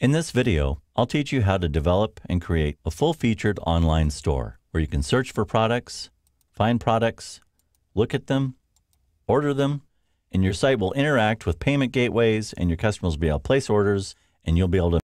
In this video, I'll teach you how to develop and create a full-featured online store where you can search for products, find products, look at them, order them, and your site will interact with payment gateways and your customers will be able to place orders and you'll be able to